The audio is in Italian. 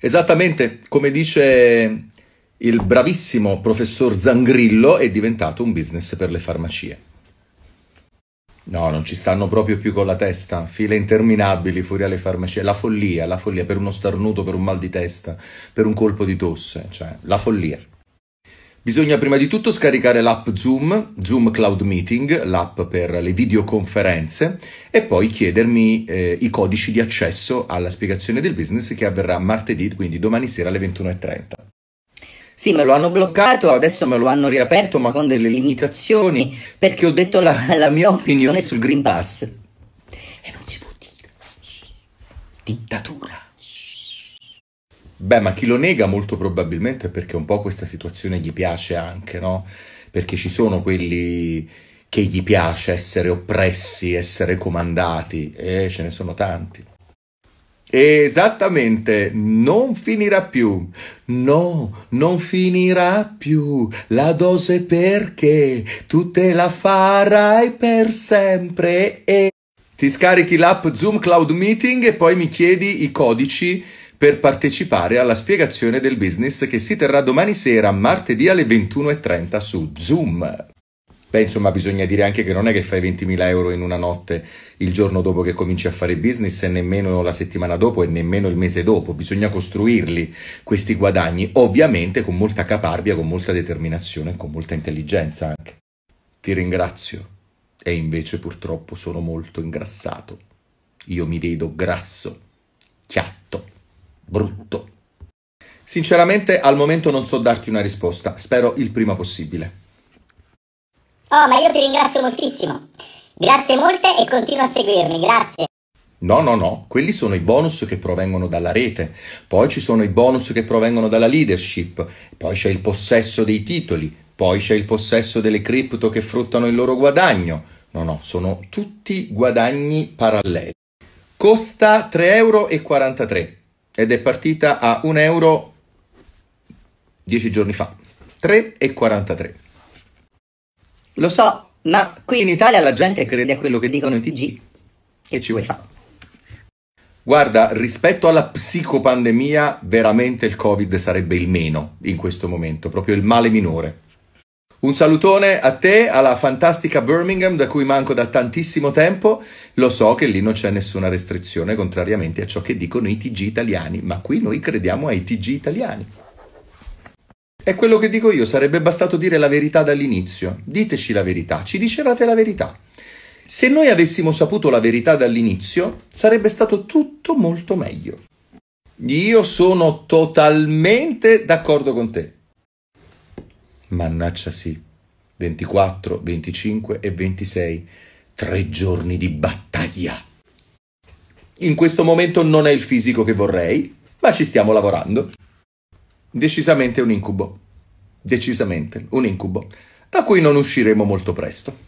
Esattamente, come dice il bravissimo professor Zangrillo, è diventato un business per le farmacie. No, non ci stanno proprio più con la testa. File interminabili fuori alle farmacie. La follia, la follia per uno starnuto, per un mal di testa, per un colpo di tosse. Cioè, la follia. Bisogna prima di tutto scaricare l'app Zoom, Zoom Cloud Meeting, l'app per le videoconferenze, e poi chiedermi eh, i codici di accesso alla spiegazione del business che avverrà martedì, quindi domani sera alle 21.30. Sì, me lo hanno bloccato, adesso me lo hanno riaperto, ma con delle limitazioni, perché ho detto la, la mia opinione sul Green Pass. E non si può dire. Dittatura. Beh, ma chi lo nega molto probabilmente è perché un po' questa situazione gli piace anche, no? Perché ci sono quelli che gli piace essere oppressi, essere comandati, e ce ne sono tanti. Esattamente, non finirà più. No, non finirà più la dose perché tu te la farai per sempre. E... Ti scarichi l'app Zoom Cloud Meeting e poi mi chiedi i codici per partecipare alla spiegazione del business che si terrà domani sera, martedì alle 21.30 su Zoom. Beh, insomma, bisogna dire anche che non è che fai 20.000 euro in una notte il giorno dopo che cominci a fare business e nemmeno la settimana dopo e nemmeno il mese dopo. Bisogna costruirli questi guadagni, ovviamente con molta caparbia, con molta determinazione e con molta intelligenza anche. Ti ringrazio. E invece purtroppo sono molto ingrassato. Io mi vedo grasso. Chiacchio brutto. Sinceramente al momento non so darti una risposta, spero il prima possibile. Oh, ma io ti ringrazio moltissimo. Grazie molte e continua a seguirmi, grazie. No, no, no, quelli sono i bonus che provengono dalla rete, poi ci sono i bonus che provengono dalla leadership, poi c'è il possesso dei titoli, poi c'è il possesso delle cripto che fruttano il loro guadagno. No, no, sono tutti guadagni paralleli. Costa 3,43 euro ed è partita a 1 euro 10 giorni fa, 3,43. Lo so, ma qui in Italia la gente crede a quello che dicono i TG. Che ci vuoi fare? Guarda, rispetto alla psicopandemia, veramente il Covid sarebbe il meno in questo momento, proprio il male minore. Un salutone a te, alla fantastica Birmingham da cui manco da tantissimo tempo. Lo so che lì non c'è nessuna restrizione, contrariamente a ciò che dicono i TG italiani, ma qui noi crediamo ai TG italiani. È quello che dico io, sarebbe bastato dire la verità dall'inizio. Diteci la verità, ci dicevate la verità. Se noi avessimo saputo la verità dall'inizio, sarebbe stato tutto molto meglio. Io sono totalmente d'accordo con te. Mannaccia sì. 24, 25 e 26. Tre giorni di battaglia. In questo momento non è il fisico che vorrei, ma ci stiamo lavorando. Decisamente un incubo. Decisamente un incubo, da cui non usciremo molto presto.